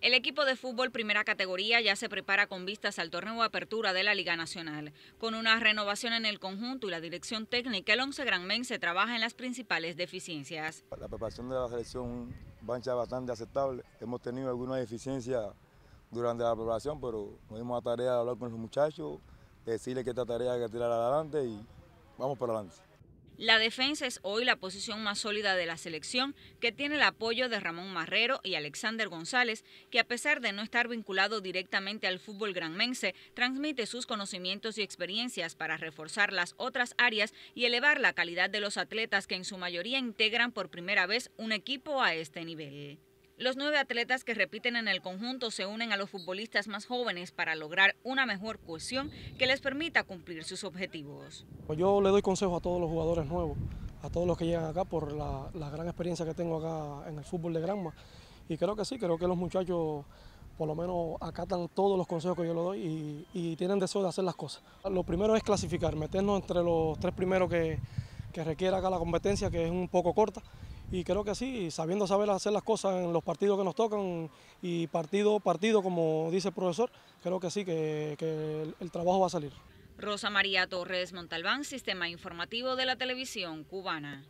El equipo de fútbol primera categoría ya se prepara con vistas al torneo de apertura de la Liga Nacional. Con una renovación en el conjunto y la dirección técnica, el 11 men se trabaja en las principales deficiencias. La preparación de la selección bancha bastante aceptable. Hemos tenido algunas deficiencias durante la preparación, pero nos dimos la tarea de hablar con los muchachos, decirles que esta tarea hay que tirar adelante y vamos para adelante. La defensa es hoy la posición más sólida de la selección, que tiene el apoyo de Ramón Marrero y Alexander González, que a pesar de no estar vinculado directamente al fútbol granmense, transmite sus conocimientos y experiencias para reforzar las otras áreas y elevar la calidad de los atletas que en su mayoría integran por primera vez un equipo a este nivel. Los nueve atletas que repiten en el conjunto se unen a los futbolistas más jóvenes para lograr una mejor cohesión que les permita cumplir sus objetivos. Pues yo le doy consejo a todos los jugadores nuevos, a todos los que llegan acá por la, gran experiencia que tengo acá en el fútbol de Granma. Y creo que sí, creo que los muchachos por lo menos acatan todos los consejos que yo les doy y, tienen deseo de hacer las cosas. Lo primero es clasificar, meternos entre los tres primeros que, que requiere acá la competencia, que es un poco corta y creo que sí, sabiendo saber hacer las cosas en los partidos que nos tocan y partido partido, como dice el profesor, creo que sí, que, el trabajo va a salir. Rosa María Torres Montalbán, Sistema Informativo de la Televisión Cubana.